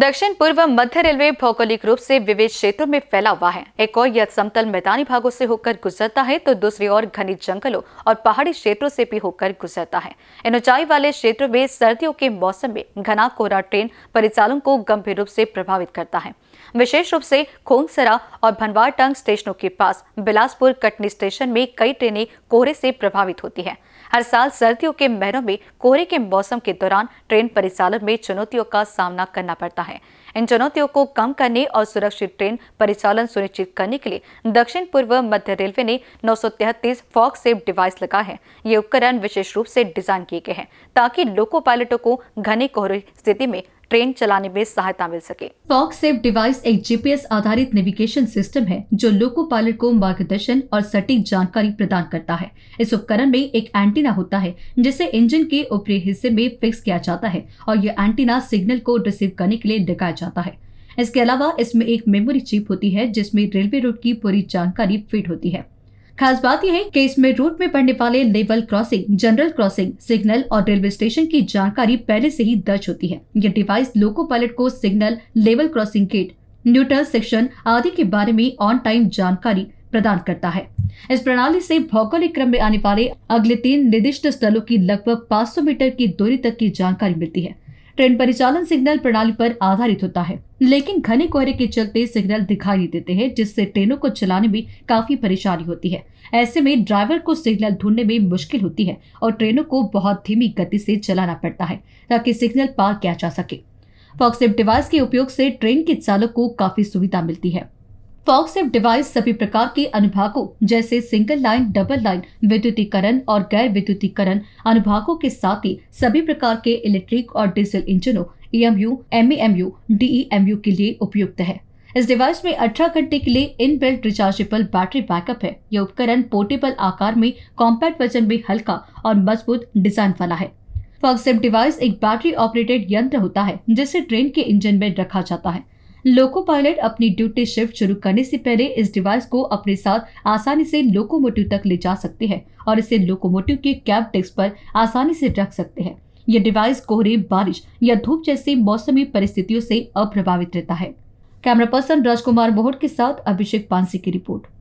दक्षिण पूर्व मध्य रेलवे भौगोलिक रूप से विविध क्षेत्रों में फैला हुआ है एक और यह समतल मैदानी भागों से होकर गुजरता है तो दूसरी ओर घने जंगलों और पहाड़ी क्षेत्रों से भी होकर गुजरता है इन ऊंचाई वाले क्षेत्रों में सर्दियों के मौसम में घना कोहरा ट्रेन परिचालन को गंभीर रूप से प्रभावित करता है विशेष रूप से खोंगसरा और भनवार टंग स्टेशनों के पास बिलासपुर कटनी स्टेशन में कई ट्रेनें कोहरे से प्रभावित होती है हर साल सर्दियों के महीनों में कोहरे के मौसम के दौरान ट्रेन परिचालन में चुनौतियों का सामना करना पड़ता है इन चुनौतियों को कम करने और सुरक्षित ट्रेन परिचालन सुनिश्चित करने के लिए दक्षिण पूर्व मध्य रेलवे ने नौ सौ तैतीस फॉक सेफ डिवाइस लगा है ये उपकरण विशेष रूप से डिजाइन किए गए हैं ताकि लोको पायलटों को घने कोहरे स्थिति में ट्रेन चलाने में सहायता मिल सके फॉक्स सेफ डिवाइस एक जीपीएस आधारित नेविगेशन सिस्टम है जो लोको पायलट को मार्गदर्शन और सटीक जानकारी प्रदान करता है इस उपकरण में एक एंटीना होता है जिसे इंजन के ऊपरी हिस्से में फिक्स किया जाता है और यह एंटीना सिग्नल को रिसीव करने के लिए लगाया जाता है इसके अलावा इसमें एक मेमोरी चिप होती है जिसमें रेलवे रूट की पूरी जानकारी फिट होती है खास बात यह है कि इसमें रूट में पड़ने वाले level crossing general crossing signal और रेलवे स्टेशन की जानकारी पहले से ही दर्ज होती है यह डिवाइस लोको पायलट को signal level crossing gate neutral section आदि के बारे में ऑन टाइम जानकारी प्रदान करता है इस प्रणाली से भौगोलिक क्रम में आने वाले अगले तीन निर्दिष्ट स्थलों की लगभग 500 मीटर की दूरी तक की जानकारी मिलती है ट्रेन परिचालन सिग्नल प्रणाली पर आधारित होता है लेकिन घने कोहरे के चलते सिग्नल दिखाई नहीं देते हैं जिससे ट्रेनों को चलाने में काफी परेशानी होती है ऐसे में ड्राइवर को सिग्नल ढूंढने में मुश्किल होती है और ट्रेनों को बहुत धीमी गति से चलाना पड़ता है ताकि सिग्नल पार किया जा सके फॉक्सिप डिवाइस के उपयोग से ट्रेन के चालक को काफी सुविधा मिलती है फॉक्सिप डिवाइस सभी प्रकार के अनुभागों जैसे सिंगल लाइन डबल लाइन विद्युतीकरण और गैर विद्युतीकरण अनुभागों के साथ ही सभी प्रकार के इलेक्ट्रिक और डीजल इंजनों ईएमयू एमईएमयू डीईएमयू के लिए उपयुक्त है इस डिवाइस में 18 घंटे के लिए in built rechargeable battery backup है यह उपकरण पोर्टेबल आकार में कॉम्पैक्ट वजन में हल्का और मजबूत डिजाइन वाला है फॉक्सिप डिवाइस एक बैटरी ऑपरेटेड यंत्र होता है जिसे ट्रेन के इंजन में रखा जाता है लोको पायलट अपनी ड्यूटी शिफ्ट शुरू करने से पहले इस डिवाइस को अपने साथ आसानी से लोकोमोटिव तक ले जा सकते हैं और इसे लोकोमोटिव के कैब डेस्क पर आसानी से रख सकते हैं यह डिवाइस कोहरे बारिश या धूप जैसी मौसमी परिस्थितियों से अप्रभावित रहता है कैमरा पर्सन राजकुमार मोहट के साथ अभिषेक पांसी की रिपोर्ट